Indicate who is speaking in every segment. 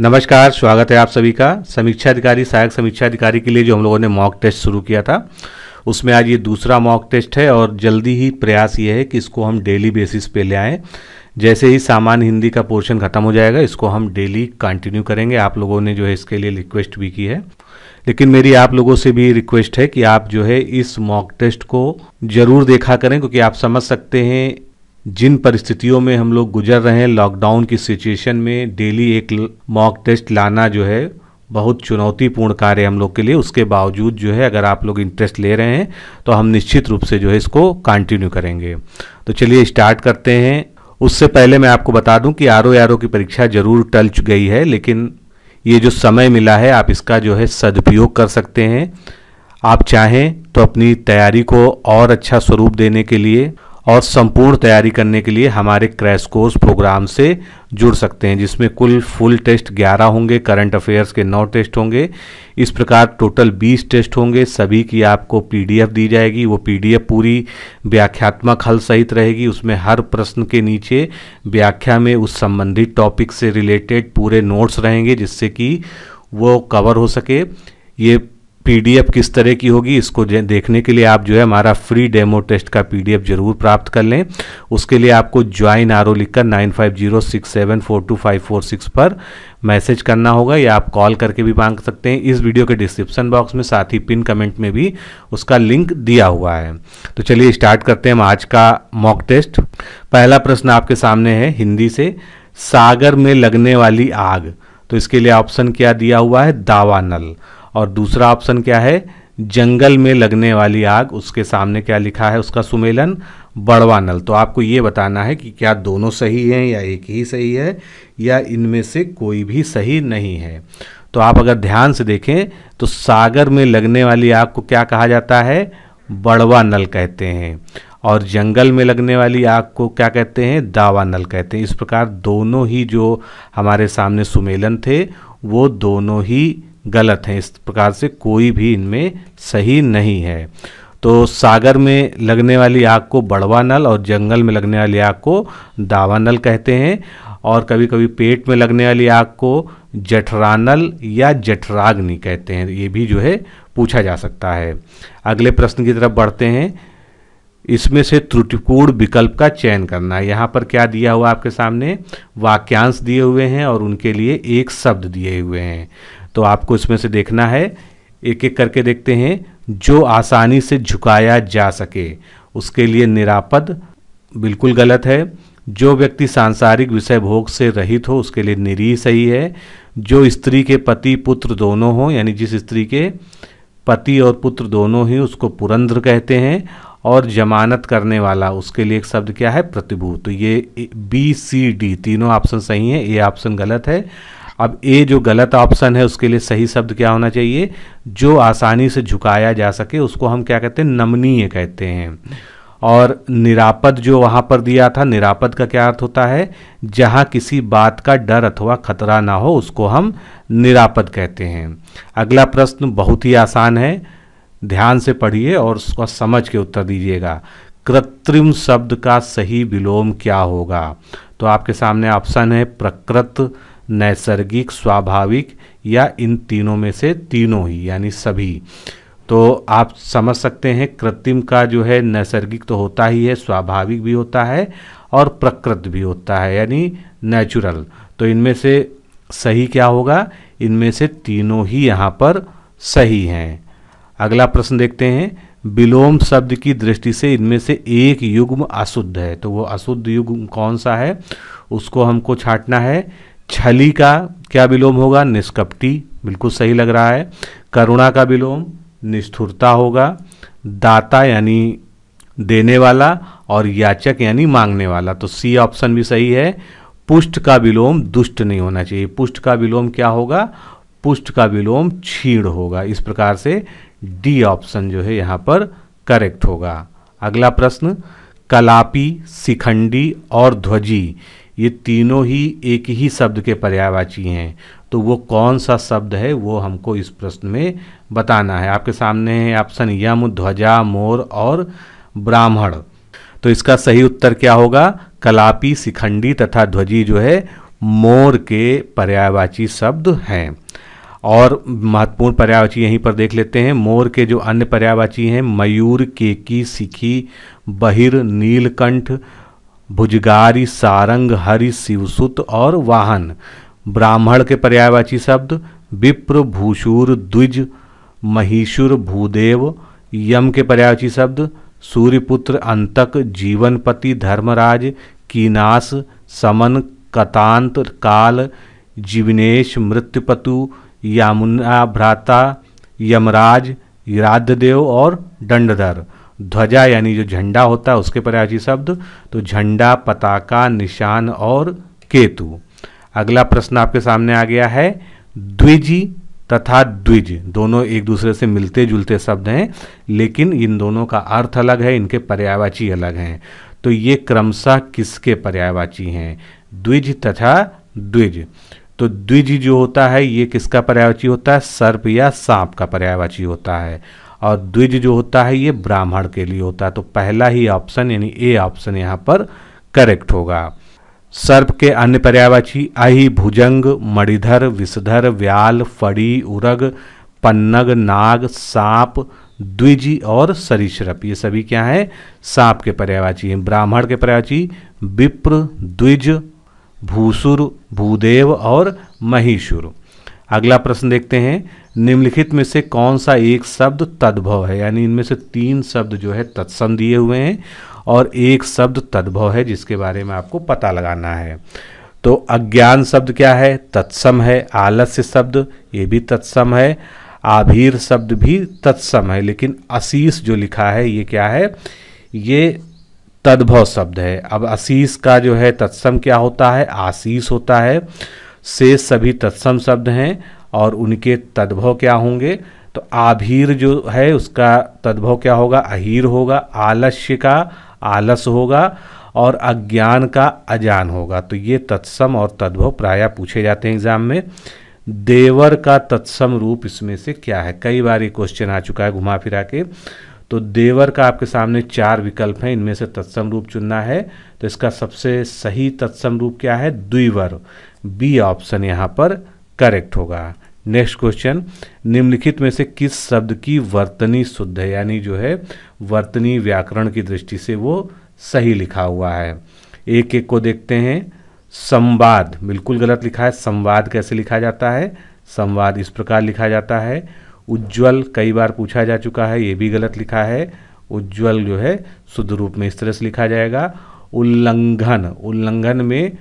Speaker 1: नमस्कार स्वागत है आप सभी का समीक्षा अधिकारी सहायक समीक्षा अधिकारी के लिए जो हम लोगों ने मॉक टेस्ट शुरू किया था उसमें आज ये दूसरा मॉक टेस्ट है और जल्दी ही प्रयास ये है कि इसको हम डेली बेसिस पे ले आएँ जैसे ही सामान्य हिंदी का पोर्शन ख़त्म हो जाएगा इसको हम डेली कंटिन्यू करेंगे आप लोगों ने जो है इसके लिए रिक्वेस्ट भी की है लेकिन मेरी आप लोगों से भी रिक्वेस्ट है कि आप जो है इस मॉक टेस्ट को ज़रूर देखा करें क्योंकि आप समझ सकते हैं जिन परिस्थितियों में हम लोग गुजर रहे हैं लॉकडाउन की सिचुएशन में डेली एक मॉक टेस्ट लाना जो है बहुत चुनौतीपूर्ण कार्य हम लोग के लिए उसके बावजूद जो है अगर आप लोग इंटरेस्ट ले रहे हैं तो हम निश्चित रूप से जो है इसको कंटिन्यू करेंगे तो चलिए स्टार्ट करते हैं उससे पहले मैं आपको बता दूं कि आर ओ आर ओ की परीक्षा ज़रूर टल गई है लेकिन ये जो समय मिला है आप इसका जो है सदुपयोग कर सकते हैं आप चाहें तो अपनी तैयारी को और अच्छा स्वरूप देने के लिए और संपूर्ण तैयारी करने के लिए हमारे क्रैश कोर्स प्रोग्राम से जुड़ सकते हैं जिसमें कुल फुल टेस्ट 11 होंगे करंट अफेयर्स के 9 टेस्ट होंगे इस प्रकार टोटल 20 टेस्ट होंगे सभी की आपको पीडीएफ दी जाएगी वो पीडीएफ पूरी व्याख्यात्मक हल सहित रहेगी उसमें हर प्रश्न के नीचे व्याख्या में उस संबंधित टॉपिक से रिलेटेड पूरे नोट्स रहेंगे जिससे कि वो कवर हो सके ये पीडीएफ किस तरह की होगी इसको देखने के लिए आप जो है हमारा फ्री डेमो टेस्ट का पीडीएफ जरूर प्राप्त कर लें उसके लिए आपको ज्वाइन आर ओ लिखकर nine five zero six seven four two five four six पर मैसेज करना होगा या आप कॉल करके भी मांग सकते हैं इस वीडियो के डिस्क्रिप्शन बॉक्स में साथ ही पिन कमेंट में भी उसका लिंक दिया हुआ है तो चलिए स्टार्ट करते हैं हम आज का मॉक टेस्ट पहला प्रश्न आपके सामने है हिंदी से सागर में लगने वाली आग तो इसके लिए ऑप्शन क्या दिया हुआ है दावा नल और दूसरा ऑप्शन क्या है जंगल में लगने वाली आग उसके सामने क्या लिखा है उसका सुमेलन बड़वा नल तो आपको ये बताना है कि क्या दोनों सही हैं या एक ही सही है या इनमें से कोई भी सही नहीं है तो आप अगर ध्यान से देखें तो सागर में लगने वाली आग को क्या कहा जाता है बड़वा नल कहते हैं और जंगल में लगने वाली आग को क्या कहते हैं दावा नल कहते हैं इस प्रकार दोनों ही जो हमारे सामने सुमेलन थे वो दोनों ही गलत हैं इस प्रकार से कोई भी इनमें सही नहीं है तो सागर में लगने वाली आग को बड़वा नल और जंगल में लगने वाली आग को दावा नल कहते हैं और कभी कभी पेट में लगने वाली आग को जठरानल या जठराग्नि कहते हैं ये भी जो है पूछा जा सकता है अगले प्रश्न की तरफ बढ़ते हैं इसमें से त्रुटिपूर्ण विकल्प का चयन करना है यहाँ पर क्या दिया हुआ आपके सामने वाक्यांश दिए हुए हैं और उनके लिए एक शब्द दिए हुए हैं तो आपको इसमें से देखना है एक एक करके देखते हैं जो आसानी से झुकाया जा सके उसके लिए निरापद बिल्कुल गलत है जो व्यक्ति सांसारिक विषय भोग से रहित हो उसके लिए निरीह सही है जो स्त्री के पति पुत्र दोनों हो यानी जिस स्त्री के पति और पुत्र दोनों ही उसको पुरंद्र कहते हैं और जमानत करने वाला उसके लिए एक शब्द क्या है प्रतिभू तो ये बी सी डी तीनों ऑप्शन सही हैं ए ऑप्शन गलत है अब ए जो गलत ऑप्शन है उसके लिए सही शब्द क्या होना चाहिए जो आसानी से झुकाया जा सके उसको हम क्या कहते हैं नमनीय कहते हैं और निरापद जो वहाँ पर दिया था निरापद का क्या अर्थ होता है जहाँ किसी बात का डर अथवा खतरा ना हो उसको हम निरापद कहते हैं अगला प्रश्न बहुत ही आसान है ध्यान से पढ़िए और उसको समझ के उत्तर दीजिएगा कृत्रिम शब्द का सही विलोम क्या होगा तो आपके सामने ऑप्शन है प्रकृत नैसर्गिक स्वाभाविक या इन तीनों में से तीनों ही यानी सभी तो आप समझ सकते हैं कृत्रिम का जो है नैसर्गिक तो होता ही है स्वाभाविक भी होता है और प्रकृत भी होता है यानी नेचुरल तो इनमें से सही क्या होगा इनमें से तीनों ही यहाँ पर सही हैं अगला प्रश्न देखते हैं विलोम शब्द की दृष्टि से इनमें से एक युग्म अशुद्ध है तो वो अशुद्ध युग्म कौन सा है उसको हमको छाटना है छली का क्या विलोम होगा निष्कपटी बिल्कुल सही लग रहा है करुणा का विलोम निष्ठुरता होगा दाता यानी देने वाला और याचक यानी मांगने वाला तो सी ऑप्शन भी सही है पुष्ट का विलोम दुष्ट नहीं होना चाहिए पुष्ट का विलोम क्या होगा पुष्ट का विलोम छीण होगा इस प्रकार से डी ऑप्शन जो है यहाँ पर करेक्ट होगा अगला प्रश्न कलापी शिखंडी और ध्वजी ये तीनों ही एक ही शब्द के पर्यायवाची हैं तो वो कौन सा शब्द है वो हमको इस प्रश्न में बताना है आपके सामने है ऑप्शन यम ध्वजा मोर और ब्राह्मण तो इसका सही उत्तर क्या होगा कलापी शिखंडी तथा ध्वजी जो है मोर के पर्यायवाची शब्द हैं और महत्वपूर्ण पर्यायवाची यहीं पर देख लेते हैं मोर के जो अन्य पर्यायवाची हैं मयूर केकी सिखी बहिर नीलकंठ भुजगारी सारंग हरि शिवसुत और वाहन ब्राह्मण के पर्यायवाची शब्द विप्र भूषूर द्विज महिषुर भूदेव यम के पर्यायवाची शब्द सूर्यपुत्र अंतक जीवनपति धर्मराज कीनास समन कतांत काल जीवनेश मृत्युपतु यामुना भ्राता यमराज राधदेव और दंडधर ध्वजा यानी जो झंडा होता है उसके पर्यायी शब्द तो झंडा पताका निशान और केतु अगला प्रश्न आपके सामने आ गया है द्विजी तथा द्विज दोनों एक दूसरे से मिलते जुलते शब्द हैं लेकिन इन दोनों का अर्थ अलग है इनके पर्यायवाची अलग हैं तो ये क्रमशः किसके पर्यायवाची हैं द्विज तथा द्विज तो द्विज जो होता है ये किसका पर्यायवाची होता है सर्प या सांप का पर्यायवाची होता है और द्विज जो होता है ये ब्राह्मण के लिए होता है तो पहला ही ऑप्शन यानी ए ऑप्शन यहाँ पर करेक्ट होगा सर्प के अन्य पर्यावाची अहि भुजंग मणिधर विषधर व्याल फड़ी उरग पन्नग नाग सांप द्विजी और सरीसृप ये सभी क्या हैं सांप के पर्यावाची हैं ब्राह्मण के पर्यावाची विप्र द्विज भूसुर भूदेव और महिषुर अगला प्रश्न देखते हैं निम्नलिखित में से कौन सा एक शब्द तद्भव है यानी इनमें से तीन शब्द जो है तत्सम दिए हुए हैं और एक शब्द तद्भव है जिसके बारे में आपको पता लगाना है तो अज्ञान शब्द क्या है तत्सम है आलस्य शब्द ये भी तत्सम है आभीर शब्द भी तत्सम है लेकिन आशीष जो लिखा है ये क्या है ये तद्भव शब्द है अब आशीष का जो है तत्सम क्या होता है आशीष होता है से सभी तत्सम शब्द हैं और उनके तद्भव क्या होंगे तो आभीर जो है उसका तद्भव क्या होगा अहीर होगा आलस्य का आलस होगा और अज्ञान का अजान होगा तो ये तत्सम और तद्भव प्राय पूछे जाते हैं एग्जाम में देवर का तत्सम रूप इसमें से क्या है कई बार ये क्वेश्चन आ चुका है घुमा फिरा के तो देवर का आपके सामने चार विकल्प हैं इनमें से तत्सम रूप चुनना है तो इसका सबसे सही तत्सम रूप क्या है द्विवर बी ऑप्शन यहाँ पर करेक्ट होगा नेक्स्ट क्वेश्चन निम्नलिखित में से किस शब्द की वर्तनी शुद्ध है यानी जो है वर्तनी व्याकरण की दृष्टि से वो सही लिखा हुआ है एक एक को देखते हैं संवाद बिल्कुल गलत लिखा है संवाद कैसे लिखा जाता है संवाद इस प्रकार लिखा जाता है उज्ज्वल कई बार पूछा जा चुका है ये भी गलत लिखा है उज्ज्वल जो है शुद्ध रूप में इस तरह से लिखा जाएगा उल्लंघन उल्लंघन में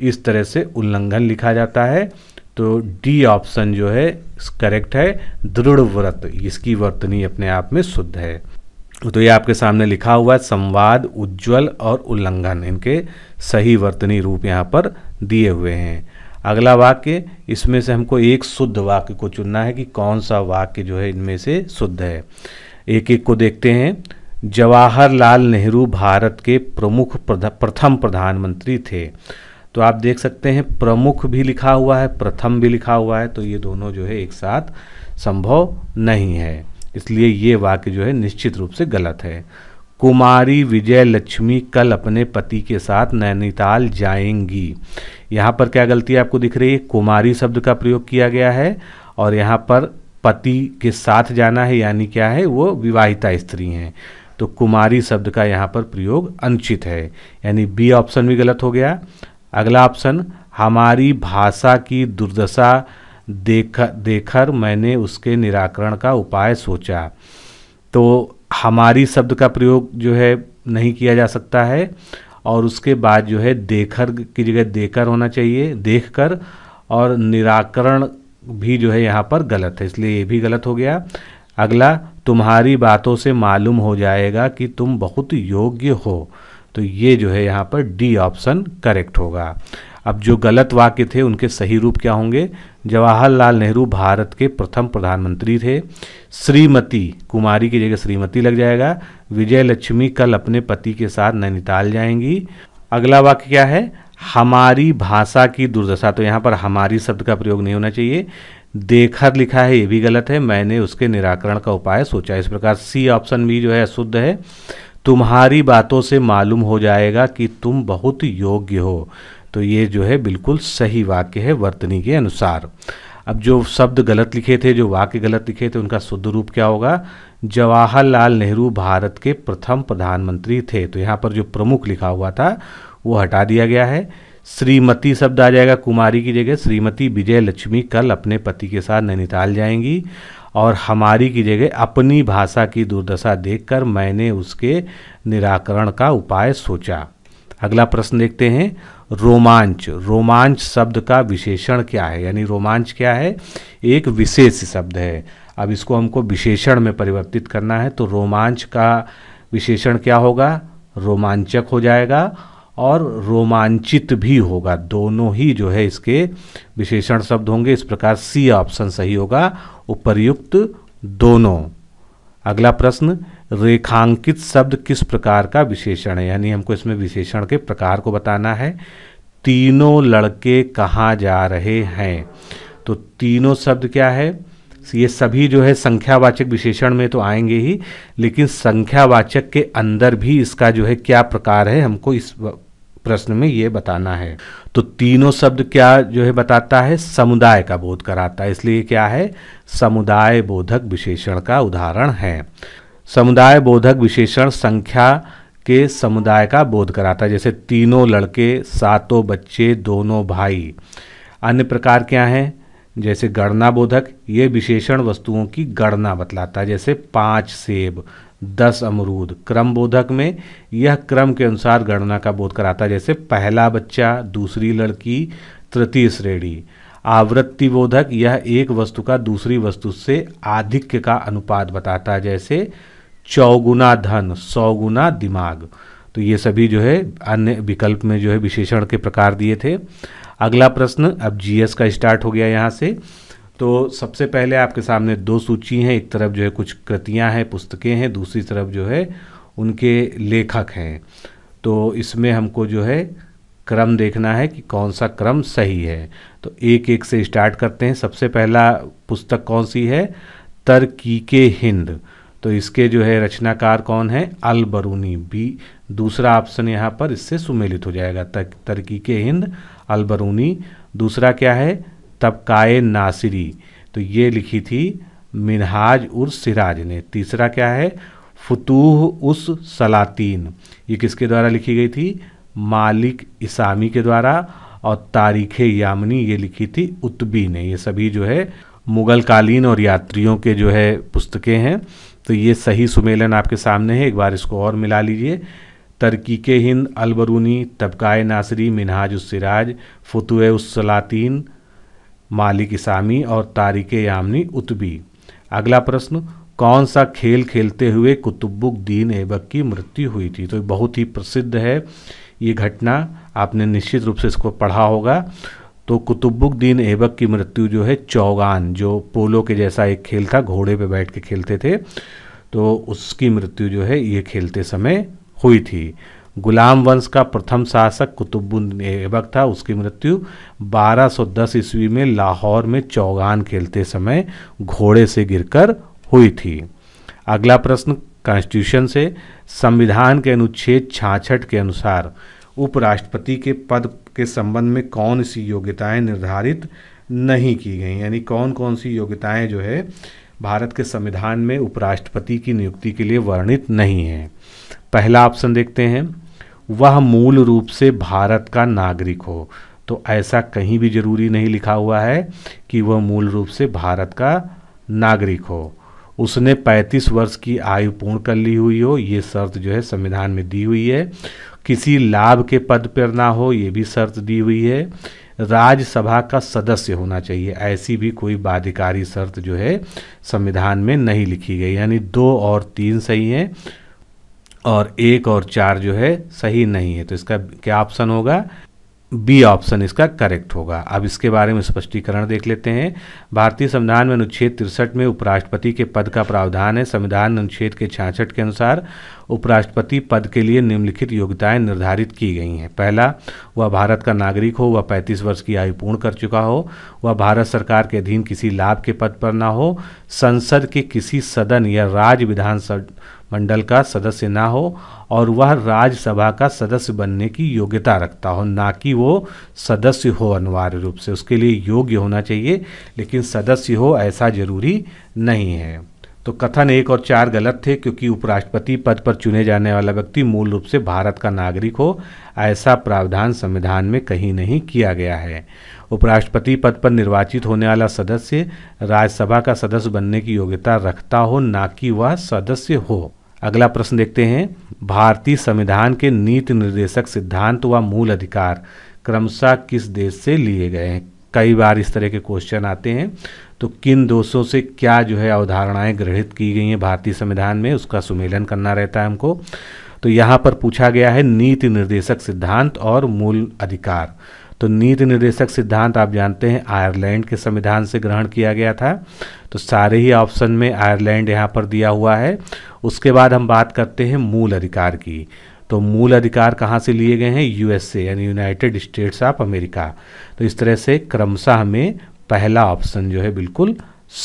Speaker 1: इस तरह से उल्लंघन लिखा जाता है तो डी ऑप्शन जो है करेक्ट है दृढ़ व्रत इसकी वर्तनी अपने आप में शुद्ध है तो ये आपके सामने लिखा हुआ है संवाद उज्जवल और उल्लंघन इनके सही वर्तनी रूप यहाँ पर दिए हुए हैं अगला वाक्य इसमें से हमको एक शुद्ध वाक्य को चुनना है कि कौन सा वाक्य जो है इनमें से शुद्ध है एक एक को देखते हैं जवाहरलाल नेहरू भारत के प्रमुख प्रथम प्रधानमंत्री थे तो आप देख सकते हैं प्रमुख भी लिखा हुआ है प्रथम भी लिखा हुआ है तो ये दोनों जो है एक साथ संभव नहीं है इसलिए ये वाक्य जो है निश्चित रूप से गलत है कुमारी विजय लक्ष्मी कल अपने पति के साथ नैनीताल जाएंगी यहाँ पर क्या गलती आपको दिख रही है कुमारी शब्द का प्रयोग किया गया है और यहाँ पर पति के साथ जाना है यानी क्या है वो विवाहिता स्त्री हैं तो कुमारी शब्द का यहाँ पर प्रयोग अनुचित है यानी बी ऑप्शन भी गलत हो गया अगला ऑप्शन हमारी भाषा की दुर्दशा देख देखकर मैंने उसके निराकरण का उपाय सोचा तो हमारी शब्द का प्रयोग जो है नहीं किया जा सकता है और उसके बाद जो है देखर की जगह देकर होना चाहिए देखकर और निराकरण भी जो है यहाँ पर गलत है इसलिए ये भी गलत हो गया अगला तुम्हारी बातों से मालूम हो जाएगा कि तुम बहुत योग्य हो तो ये जो है यहाँ पर डी ऑप्शन करेक्ट होगा अब जो गलत वाक्य थे उनके सही रूप क्या होंगे जवाहरलाल नेहरू भारत के प्रथम प्रधानमंत्री थे श्रीमती कुमारी की जगह श्रीमती लग जाएगा विजय लक्ष्मी कल अपने पति के साथ नैनीताल जाएंगी अगला वाक्य क्या है हमारी भाषा की दुर्दशा तो यहाँ पर हमारी शब्द का प्रयोग नहीं होना चाहिए देखर लिखा है ये भी गलत है मैंने उसके निराकरण का उपाय सोचा इस प्रकार सी ऑप्शन भी जो है अशुद्ध है तुम्हारी बातों से मालूम हो जाएगा कि तुम बहुत योग्य हो तो ये जो है बिल्कुल सही वाक्य है वर्तनी के अनुसार अब जो शब्द गलत लिखे थे जो वाक्य गलत लिखे थे उनका शुद्ध रूप क्या होगा जवाहरलाल नेहरू भारत के प्रथम प्रधानमंत्री थे तो यहाँ पर जो प्रमुख लिखा हुआ था वो हटा दिया गया है श्रीमती शब्द आ जाएगा कुमारी की जगह श्रीमती विजय लक्ष्मी कल अपने पति के साथ नैनीताल जाएंगी और हमारी की जगह अपनी भाषा की दुर्दशा देखकर मैंने उसके निराकरण का उपाय सोचा अगला प्रश्न देखते हैं रोमांच रोमांच शब्द का विशेषण क्या है यानी रोमांच क्या है एक विशेष शब्द है अब इसको हमको विशेषण में परिवर्तित करना है तो रोमांच का विशेषण क्या होगा रोमांचक हो जाएगा और रोमांचित भी होगा दोनों ही जो है इसके विशेषण शब्द होंगे इस प्रकार सी ऑप्शन सही होगा उपर्युक्त दोनों अगला प्रश्न रेखांकित शब्द किस प्रकार का विशेषण है यानी हमको इसमें विशेषण के प्रकार को बताना है तीनों लड़के कहाँ जा रहे हैं तो तीनों शब्द क्या है तो ये सभी जो है संख्यावाचक विशेषण में तो आएंगे ही लेकिन संख्यावाचक के अंदर भी इसका जो है क्या प्रकार है हमको इस प्रश्न में ये बताना है तो तीनों शब्द क्या जो है बताता है समुदाय का बोध कराता है इसलिए क्या है समुदाय बोधक विशेषण का उदाहरण है समुदाय बोधक विशेषण संख्या के समुदाय का बोध कराता है जैसे तीनों लड़के सातों बच्चे दोनों भाई अन्य प्रकार क्या हैं जैसे गणना बोधक ये विशेषण वस्तुओं की गणना बतलाता है जैसे पाँच सेब दस अमरूद क्रम बोधक में यह क्रम के अनुसार गणना का बोध कराता है जैसे पहला बच्चा दूसरी लड़की तृतीय श्रेणी आवृत्ति बोधक यह एक वस्तु का दूसरी वस्तु से आधिक्य का अनुपात बताता है जैसे चौगुना धन सौगुना दिमाग तो ये सभी जो है अन्य विकल्प में जो है विशेषण के प्रकार दिए थे अगला प्रश्न अब जीएस का स्टार्ट हो गया यहाँ से तो सबसे पहले आपके सामने दो सूची हैं एक तरफ जो है कुछ कृतियाँ हैं पुस्तकें हैं दूसरी तरफ जो है उनके लेखक हैं तो इसमें हमको जो है क्रम देखना है कि कौन सा क्रम सही है तो एक एक से स्टार्ट करते हैं सबसे पहला पुस्तक कौन सी है के हिंद तो इसके जो है रचनाकार कौन है अल बरूनी बी दूसरा ऑप्शन यहाँ पर इससे सुमेलित हो जाएगा तक के हिंद अल बरूनी दूसरा क्या है तबकाए नासिरी तो ये लिखी थी मिनहाज उर सिराज ने तीसरा क्या है फतूह उस सलातीन ये किसके द्वारा लिखी गई थी मालिक इसामी के द्वारा और तारीख यामनी ये लिखी थी उत्बी ने ये सभी जो है मुग़ल कालीन और यात्रियों के जो है पुस्तकें हैं तो ये सही सुमेलन आपके सामने है एक बार इसको और मिला लीजिए तरकीक हिंद अलबरूनी तबकाए नासरी मिनहाज उसराज फतुह उसलातीन मालिक इसामी और तारिक यामनी उतबी अगला प्रश्न कौन सा खेल खेलते हुए कुतुबुद्दीन ऐबक की मृत्यु हुई थी तो बहुत ही प्रसिद्ध है ये घटना आपने निश्चित रूप से इसको पढ़ा होगा तो कुतुबुद्दीन ऐबक की मृत्यु जो है चौगान जो पोलो के जैसा एक खेल था घोड़े पे बैठ के खेलते थे तो उसकी मृत्यु जो है ये खेलते समय हुई थी गुलाम वंश का प्रथम शासक कुतुबुद्दीन ऐबक था उसकी मृत्यु 1210 ईस्वी में लाहौर में चौगान खेलते समय घोड़े से गिरकर हुई थी अगला प्रश्न कॉन्स्टिट्यूशन से संविधान के अनुच्छेद छाछठ के अनुसार उपराष्ट्रपति के पद के संबंध में कौन सी योग्यताएं निर्धारित नहीं की गई यानी कौन कौन सी योग्यताएं जो है भारत के संविधान में उपराष्ट्रपति की नियुक्ति के लिए वर्णित नहीं है पहला ऑप्शन देखते हैं वह मूल रूप से भारत का नागरिक हो तो ऐसा कहीं भी जरूरी नहीं लिखा हुआ है कि वह मूल रूप से भारत का नागरिक हो उसने 35 वर्ष की आयु पूर्ण कर ली हुई हो ये शर्त जो है संविधान में दी हुई है किसी लाभ के पद पर ना हो ये भी शर्त दी हुई है राज्यसभा का सदस्य होना चाहिए ऐसी भी कोई बाधिकारी शर्त जो है संविधान में नहीं लिखी गई यानी दो और तीन सही हैं और एक और चार जो है सही नहीं है तो इसका क्या ऑप्शन होगा बी ऑप्शन इसका करेक्ट होगा अब इसके बारे में स्पष्टीकरण देख लेते हैं भारतीय संविधान में अनुच्छेद तिरसठ में उपराष्ट्रपति के पद का प्रावधान है संविधान अनुच्छेद के छियासठ के अनुसार उपराष्ट्रपति पद के लिए निम्नलिखित योग्यताएं निर्धारित की गई हैं पहला वह भारत का नागरिक हो वह पैंतीस वर्ष की आयु पूर्ण कर चुका हो वह भारत सरकार के अधीन किसी लाभ के पद पर ना हो संसद के किसी सदन या राज्य विधानसभा मंडल का सदस्य ना हो और वह राज्यसभा का सदस्य बनने की योग्यता रखता हो ना कि वो सदस्य हो अनिवार्य रूप से उसके लिए योग्य होना चाहिए लेकिन सदस्य हो ऐसा जरूरी नहीं है तो कथन एक और चार गलत थे क्योंकि उपराष्ट्रपति पद पर चुने जाने वाला व्यक्ति मूल रूप से भारत का नागरिक हो ऐसा प्रावधान संविधान में कहीं नहीं किया गया है उपराष्ट्रपति पद पर निर्वाचित होने वाला सदस्य राज्यसभा का सदस्य बनने की योग्यता रखता हो ना कि वह सदस्य हो अगला प्रश्न देखते हैं भारतीय संविधान के नीति निर्देशक सिद्धांत व मूल अधिकार क्रमशः किस देश से लिए गए हैं कई बार इस तरह के क्वेश्चन आते हैं तो किन दोषों से क्या जो है अवधारणाएं गृहित की गई हैं भारतीय संविधान में उसका सुमेलन करना रहता है हमको तो यहाँ पर पूछा गया है नीति निर्देशक सिद्धांत और मूल अधिकार तो नीति निर्देशक सिद्धांत आप जानते हैं आयरलैंड के संविधान से ग्रहण किया गया था तो सारे ही ऑप्शन में आयरलैंड यहाँ पर दिया हुआ है उसके बाद हम बात करते हैं मूल अधिकार की तो मूल अधिकार कहाँ से लिए गए हैं यूएसए यानी यूनाइटेड स्टेट्स ऑफ अमेरिका तो इस तरह से क्रमशः हमें पहला ऑप्शन जो है बिल्कुल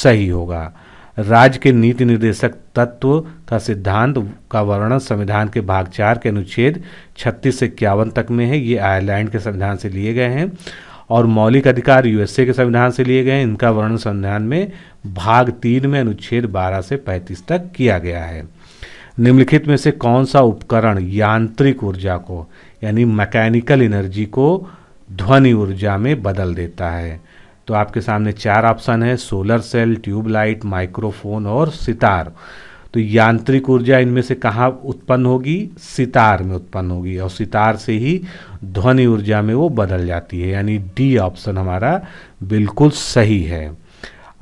Speaker 1: सही होगा राज्य के नीति निर्देशक तत्व का सिद्धांत का वर्णन संविधान के भाग चार के अनुच्छेद छत्तीस से इक्यावन तक में है ये आयरलैंड के संविधान से लिए गए हैं और मौलिक अधिकार यूएसए के संविधान से लिए गए हैं इनका वर्णन संविधान में भाग तीन में अनुच्छेद 12 से 35 तक किया गया है निम्नलिखित में से कौन सा उपकरण यांत्रिक ऊर्जा को यानी मैकेनिकल एनर्जी को ध्वनि ऊर्जा में बदल देता है तो आपके सामने चार ऑप्शन है सोलर सेल ट्यूबलाइट माइक्रोफोन और सितार तो यांत्रिक ऊर्जा इनमें से कहाँ उत्पन्न होगी सितार में उत्पन्न होगी और सितार से ही ध्वनि ऊर्जा में वो बदल जाती है यानी डी ऑप्शन हमारा बिल्कुल सही है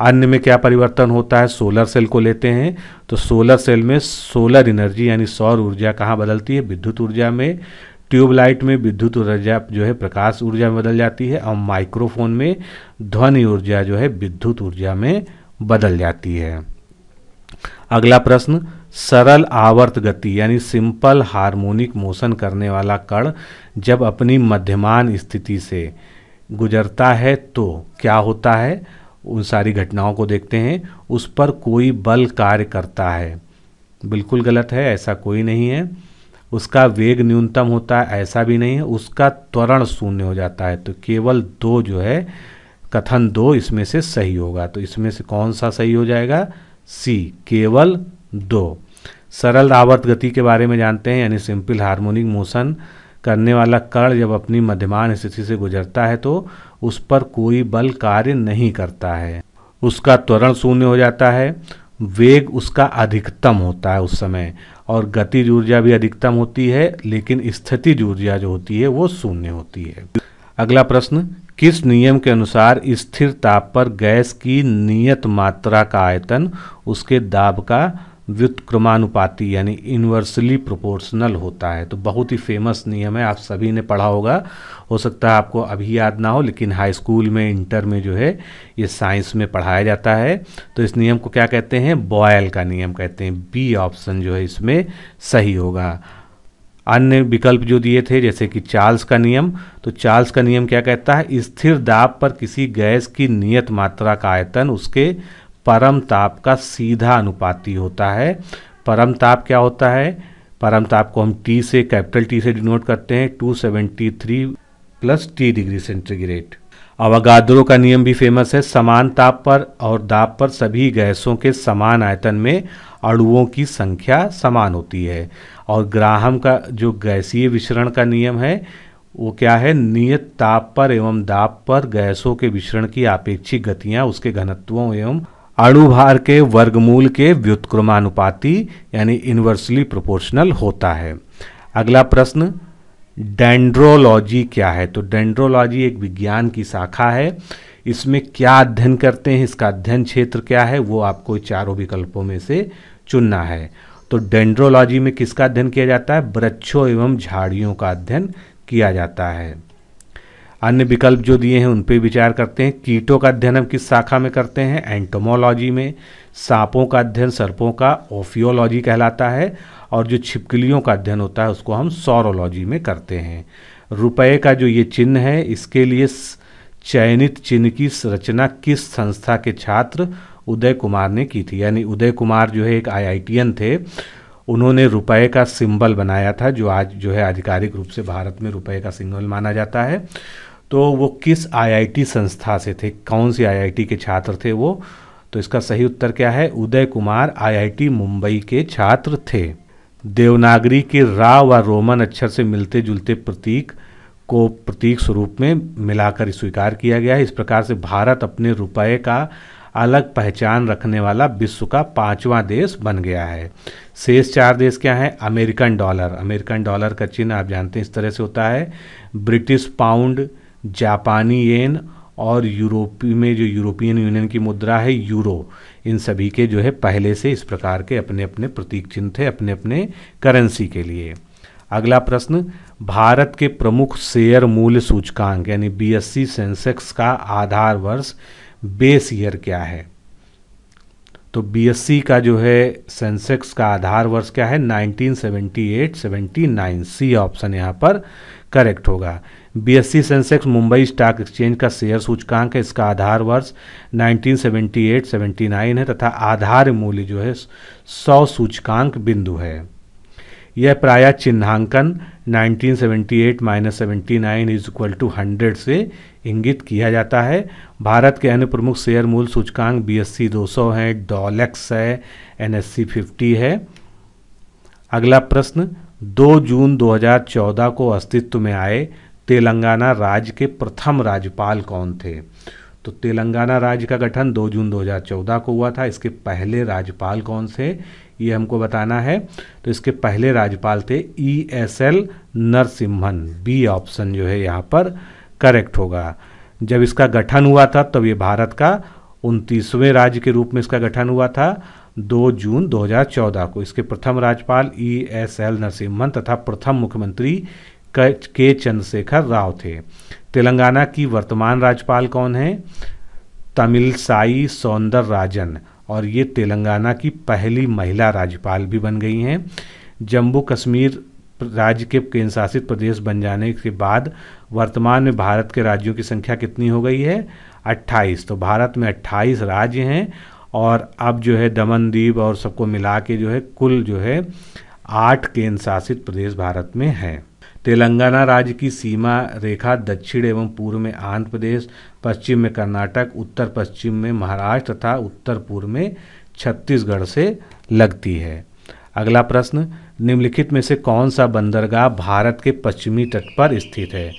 Speaker 1: अन्य में क्या परिवर्तन होता है सोलर सेल को लेते हैं तो सोलर सेल में सोलर एनर्जी यानी सौर ऊर्जा कहाँ बदलती है विद्युत ऊर्जा में ट्यूबलाइट में विद्युत ऊर्जा जो है प्रकाश ऊर्जा में बदल जाती है और माइक्रोफोन में ध्वनि ऊर्जा जो है विद्युत ऊर्जा में बदल जाती है अगला प्रश्न सरल आवर्त गति यानी सिंपल हार्मोनिक मोशन करने वाला कण जब अपनी मध्यमान स्थिति से गुजरता है तो क्या होता है उन सारी घटनाओं को देखते हैं उस पर कोई बल कार्य करता है बिल्कुल गलत है ऐसा कोई नहीं है उसका वेग न्यूनतम होता है ऐसा भी नहीं है उसका त्वरण शून्य हो जाता है तो केवल दो जो है कथन दो इसमें से सही होगा तो इसमें से कौन सा सही हो जाएगा सी केवल दो सरल आवर्त गति के बारे में जानते हैं यानी सिंपल हार्मोनिक मोशन करने वाला कण जब अपनी मध्यमान स्थिति से गुजरता है तो उस पर कोई बल कार्य नहीं करता है उसका त्वरण शून्य हो जाता है वेग उसका अधिकतम होता है उस समय और गति ऊर्जा भी अधिकतम होती है लेकिन स्थिति ऊर्जा जो होती है वो शून्य होती है अगला प्रश्न किस नियम के अनुसार स्थिर ताप पर गैस की नियत मात्रा का आयतन उसके दाब का व्युत्क्रमानुपाती यानी इन्वर्सली प्रोपोर्शनल होता है तो बहुत ही फेमस नियम है आप सभी ने पढ़ा होगा हो सकता है आपको अभी याद ना हो लेकिन हाई स्कूल में इंटर में जो है ये साइंस में पढ़ाया जाता है तो इस नियम को क्या कहते हैं बॉयल का नियम कहते हैं बी ऑप्शन जो है इसमें सही होगा अन्य विकल्प जो दिए थे जैसे कि चार्ल्स का नियम तो चार्ल्स का नियम क्या कहता है स्थिर दाब पर किसी गैस की नियत मात्रा का आयतन उसके परम ताप का सीधा अनुपाती होता है परम ताप क्या होता है परम ताप को हम टी से कैपिटल टी से डिनोट करते हैं 273 plus T degree centigrade Avogadro का नियम भी फेमस है समान ताप पर और दाब पर सभी गैसों के समान आयतन में अणुओं की संख्या समान होती है और ग्राहम का जो गैसीय विसरण का नियम है वो क्या है नियत ताप पर एवं दाब पर गैसों के विसरण की आपेक्षिक गतियां उसके घनत्वों एवं अणुभार के वर्गमूल के व्युत्क्रमानुपाती यानी इन्वर्सली प्रोपोर्शनल होता है अगला प्रश्न डेंड्रोलॉजी क्या है तो डेंड्रोलॉजी एक विज्ञान की शाखा है इसमें क्या अध्ययन करते हैं इसका अध्ययन क्षेत्र क्या है वो आपको चारों विकल्पों में से चुनना है तो डेंड्रोलॉजी में किसका अध्ययन किया जाता है वृक्षों एवं झाड़ियों का अध्ययन किया जाता है अन्य विकल्प जो दिए हैं उन पर विचार करते हैं कीटों का अध्ययन हम किस शाखा में करते हैं एंटोमोलॉजी में सांपों का अध्ययन सर्पों का ओफियोलॉजी कहलाता है और जो छिपकलियों का अध्ययन होता है उसको हम सौरोलॉजी में करते हैं रुपये का जो ये चिन्ह है इसके लिए चयनित चिन्ह की रचना किस संस्था के छात्र उदय कुमार ने की थी यानी उदय कुमार जो है एक आई थे उन्होंने रुपए का सिंबल बनाया था जो आज जो है आधिकारिक रूप से भारत में रुपए का सिंबल माना जाता है तो वो किस आईआईटी संस्था से थे कौन सी आईआईटी के छात्र थे वो तो इसका सही उत्तर क्या है उदय कुमार आईआईटी मुंबई के छात्र थे देवनागरी के रा व रोमन अक्षर से मिलते जुलते प्रतीक को प्रतीक स्वरूप में मिलाकर स्वीकार किया गया है इस प्रकार से भारत अपने रुपए का अलग पहचान रखने वाला विश्व का पांचवा देश बन गया है शेष चार देश क्या हैं अमेरिकन डॉलर अमेरिकन डॉलर का चिन्ह आप जानते हैं इस तरह से होता है ब्रिटिश पाउंड जापानी येन और यूरोप में जो यूरोपियन यूनियन की मुद्रा है यूरो इन सभी के जो है पहले से इस प्रकार के अपने अपने प्रतीक चिन्ह थे अपने अपने करेंसी के लिए अगला प्रश्न भारत के प्रमुख शेयर मूल्य सूचकांक यानी बी सेंसेक्स का आधार वर्ष बेस ईयर क्या है तो बी का जो है सेंसेक्स का आधार वर्ष क्या है 1978-79 सी ऑप्शन यहाँ पर करेक्ट होगा BSC Sensex Mumbai stock exchange का शेयर सूचकांक है इसका आधार वर्ष 1978 79 है तथा आधार मूल्य जो है सौ सूचकांक बिंदु है यह प्राय चिन्हांकन 1978 minus seventy nine is equal to hundred से इंगित किया जाता है भारत के अन्य प्रमुख शेयर मूल सूचकांक बी एस सी दो सौ है डॉलेक्स है एन एस सी फिफ्टी है अगला प्रश्न 2 जून 2014 को अस्तित्व में आए तेलंगाना राज्य के प्रथम राज्यपाल कौन थे तो तेलंगाना राज्य का गठन 2 जून 2014 को हुआ था इसके पहले राज्यपाल कौन से ये हमको बताना है तो इसके पहले राज्यपाल थे E S L Narasimhan B option जो है यहाँ पर करेक्ट होगा जब इसका गठन हुआ था तब ये भारत का उनतीसवें राज्य के रूप में इसका गठन हुआ था 2 जून 2014 को इसके प्रथम राज्यपाल ई एस एल नरसिम्हन तथा प्रथम मुख्यमंत्री के चंद्रशेखर राव थे तेलंगाना की वर्तमान राज्यपाल कौन है तमिलसाई सौंदर राजन और ये तेलंगाना की पहली महिला राज्यपाल भी बन गई हैं जम्मू कश्मीर राज्य के केंद्रशासित प्रदेश बन जाने के बाद वर्तमान में भारत के राज्यों की संख्या कितनी हो गई है 28 तो भारत में 28 राज्य हैं और अब जो है दमन दीप और सबको मिला के जो है कुल जो है आठ केंद्र शासित प्रदेश भारत में हैं तेलंगाना राज्य की सीमा रेखा दक्षिण एवं पूर्व में आंध्र प्रदेश पश्चिम में कर्नाटक उत्तर पश्चिम में महाराष्ट्र तथा उत्तर पूर्व में छत्तीसगढ़ से लगती है अगला प्रश्न निम्नलिखित में से कौन सा बंदरगाह भारत के पश्चिमी तट पर स्थित है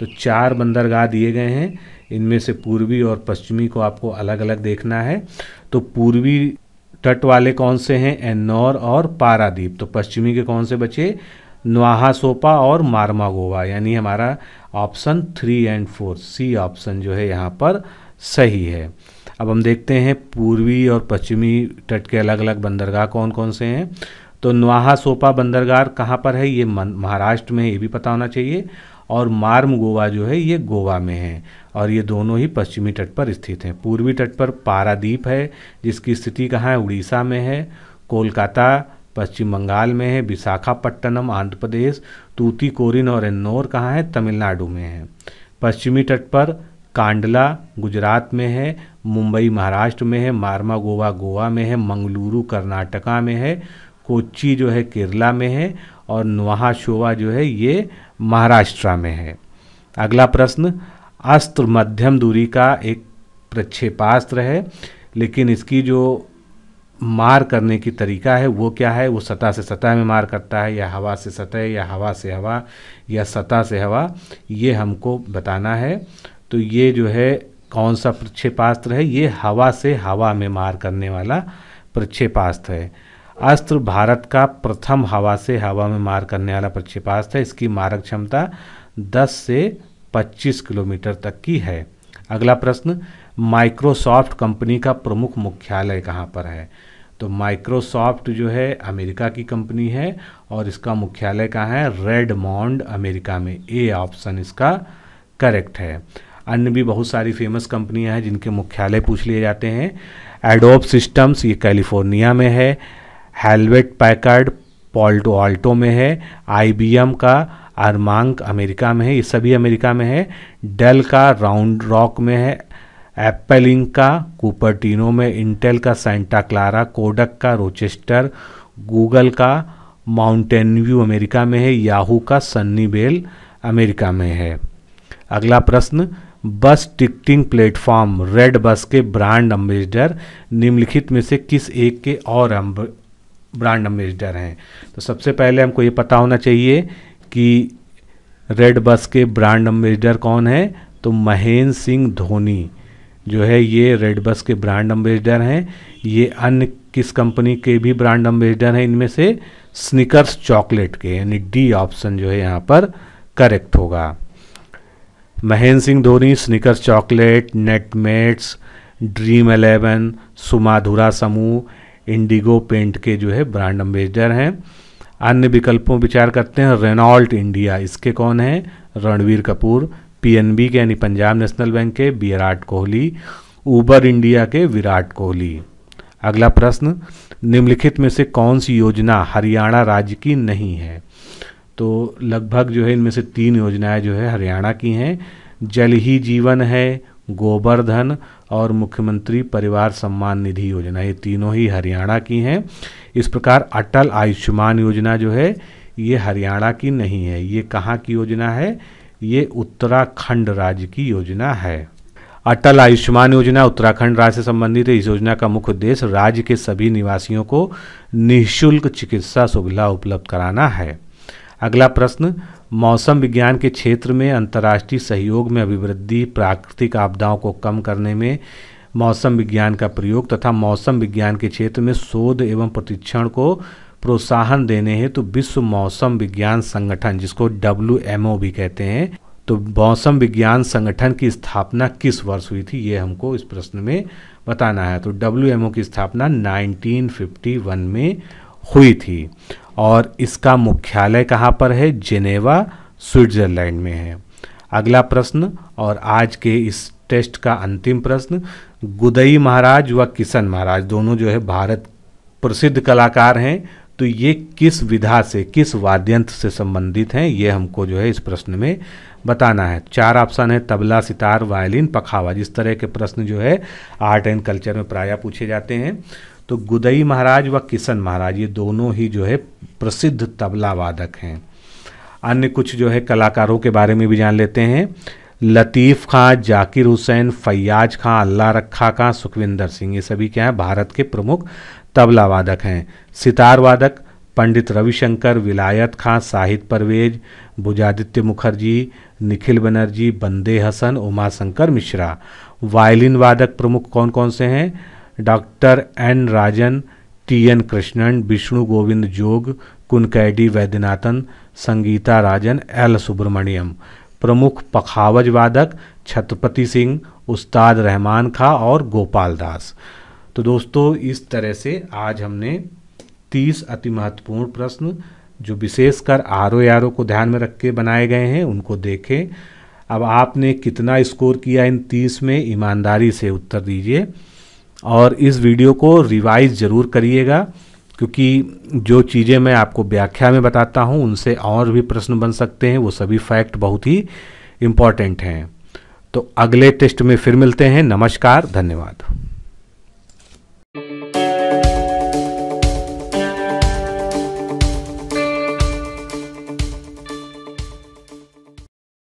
Speaker 1: तो चार बंदरगाह दिए गए हैं इनमें से पूर्वी और पश्चिमी को आपको अलग अलग देखना है तो पूर्वी तट वाले कौन से हैं एन्नौर और पारादीप तो पश्चिमी के कौन से बचे नोहासोपा और मार्मागोवा यानी हमारा option three and four C option जो है यहाँ पर सही है अब हम देखते हैं पूर्वी और पश्चिमी तट के अलग अलग बंदरगाह कौन कौन से हैं तो नोहासोपा बंदरगाह कहाँ पर है ये महाराष्ट्र में है ये भी पता होना चाहिए और मार्म गोवा जो है ये गोवा में है और ये दोनों ही पश्चिमी तट पर स्थित हैं पूर्वी तट पर पारादीप है जिसकी स्थिति कहाँ है उड़ीसा में है कोलकाता पश्चिम बंगाल में है विशाखापट्टनम आंध्र प्रदेश तूतीकोरिन और इन्नौर कहाँ है तमिलनाडु में है पश्चिमी तट पर कांडला गुजरात में है मुंबई महाराष्ट्र में है मारमा गोवा गोवा में है मंगलुरु कर्नाटका में है कोच्ची जो है केरला में है और शोवा जो है ये महाराष्ट्र में है अगला प्रश्न अस्त्र मध्यम दूरी का एक प्रक्षेपास्त्र है लेकिन इसकी जो मार करने की तरीका है वो क्या है वो सतह से सतह में मार करता है या हवा से सतह या हवा से हवा या सतह से हवा ये हमको बताना है तो ये जो है कौन सा प्रक्षेपास्त्र है ये हवा से हवा में मार करने वाला प्रक्षेपास्त्र है अस्त्र भारत का प्रथम हवा से हवा में मार करने वाला प्रक्षेपास्त्र है इसकी मारक क्षमता 10 से 25 किलोमीटर तक की है अगला प्रश्न माइक्रोसॉफ्ट कंपनी का प्रमुख मुख्यालय कहाँ पर है तो माइक्रोसॉफ्ट जो है अमेरिका की कंपनी है और इसका मुख्यालय कहाँ है रेड मॉन्ड अमेरिका में ए ऑप्शन इसका करेक्ट है अन्य भी बहुत सारी फेमस कंपनियां हैं जिनके मुख्यालय पूछ लिए जाते हैं एडोब सिस्टम्स ये कैलिफोर्निया में है हेलवेट पैकर्ड पॉल्टो ऑल्टो में है आईबीएम का आरमांक अमेरिका में है ये सभी अमेरिका में है डेल का राउंड रॉक में है एप्पल इंक का कुपरटीनो में इंटेल का सेंटा क्लारा कोडक का रोचेस्टर गूगल का माउंटेन व्यू अमेरिका में है याहू का सन्नी बेल अमेरिका में है अगला प्रश्न बस टिकटिंग प्लेटफॉर्म रेड बस के ब्रांड अम्बेसडर निम्नलिखित में से किस एक के और ब्रांड अम्बेसडर हैं तो सबसे पहले हमको ये पता होना चाहिए कि रेड बस के ब्रांड अम्बेसडर कौन है तो महेंद्र सिंह धोनी जो है ये रेड बस के ब्रांड अम्बेसडर हैं ये अन्य किस कंपनी के भी ब्रांड अम्बेसडर हैं इनमें से स्निकर्स चॉकलेट के यानी डी ऑप्शन जो है यहाँ पर करेक्ट होगा Mahendra Singh Dhoni Snickers chocolate Netmeds Dream Eleven Sumadhura समूह इंडिगो पेंट के जो है ब्रांड अम्बेसडर हैं अन्य विकल्पों विचार करते हैं रेनॉल्ट इंडिया इसके कौन हैं रणवीर कपूर पीएनबी के यानी पंजाब नेशनल बैंक के विराट कोहली ऊबर इंडिया के विराट कोहली अगला प्रश्न निम्नलिखित में से कौन सी योजना हरियाणा राज्य की नहीं है तो लगभग जो है इनमें से तीन योजनाएं जो है हरियाणा की हैं जल ही जीवन है गोबर धन और मुख्यमंत्री परिवार सम्मान निधि योजना ये तीनों ही हरियाणा की हैं इस प्रकार अटल आयुष्मान योजना जो है ये हरियाणा की नहीं है ये कहाँ की योजना है ये उत्तराखंड राज्य की योजना है अटल आयुष्मान योजना उत्तराखंड राज्य से संबंधित है इस योजना का मुख्य उद्देश्य राज्य के सभी निवासियों को निःशुल्क चिकित्सा सुविधा उपलब्ध कराना है अगला प्रश्न मौसम विज्ञान के क्षेत्र में अंतर्राष्ट्रीय सहयोग में अभिवृद्धि प्राकृतिक आपदाओं को कम करने में मौसम विज्ञान का प्रयोग तथा मौसम विज्ञान के क्षेत्र में शोध एवं प्रतिक्षण को प्रोत्साहन देने हेतु तो विश्व मौसम विज्ञान संगठन जिसको डब्ल्यू भी कहते हैं तो मौसम विज्ञान संगठन की स्थापना किस वर्ष हुई थी ये हमको इस प्रश्न में बताना है तो डब्ल्यू की स्थापना 1951 में हुई थी और इसका मुख्यालय कहाँ पर है जेनेवा स्विट्ज़रलैंड में है अगला प्रश्न और आज के इस टेस्ट का अंतिम प्रश्न गुदई महाराज व किशन महाराज दोनों जो है भारत प्रसिद्ध कलाकार हैं तो ये किस विधा से किस वाद्यंत्र से संबंधित हैं ये हमको जो है इस प्रश्न में बताना है चार ऑप्शन है तबला सितार वायलिन पखावा जिस तरह के प्रश्न जो है आर्ट एंड कल्चर में प्रायः पूछे जाते हैं तो गुदई महाराज व किशन महाराज ये दोनों ही जो है प्रसिद्ध तबला वादक हैं अन्य कुछ जो है कलाकारों के बारे में भी जान लेते हैं लतीफ़ खां जाकिर हुसैन फैयाज खां अल्लाह रखा खां सुखविंदर सिंह ये सभी क्या हैं भारत के प्रमुख तबला वादक हैं सितार वादक पंडित रविशंकर विलायत खां साहिद परवेज बुजादित्य मुखर्जी निखिल बनर्जी बंदे हसन उमाशंकर मिश्रा वायलिन वादक प्रमुख कौन कौन से हैं doctor N Rajan T N Krishnan Vishnu Govind Jog Kunnakudi Vaidyanathan Sangeeta Rajan L Subramaniam प्रमुख पखावज वादक छत्रपति सिंह उस्ताद रहमान खां और गोपाल दास तो दोस्तों इस तरह से आज हमने 30 अति महत्वपूर्ण प्रश्न जो विशेषकर आर ओ आर ओ को ध्यान में रख के बनाए गए हैं उनको देखें अब आपने कितना स्कोर किया इन 30 में ईमानदारी से उत्तर दीजिए और इस वीडियो को रिवाइज ज़रूर करिएगा क्योंकि जो चीज़ें मैं आपको व्याख्या में बताता हूँ उनसे और भी प्रश्न बन सकते हैं वो सभी फैक्ट बहुत ही इम्पॉर्टेंट हैं तो अगले टेस्ट में फिर मिलते हैं नमस्कार धन्यवाद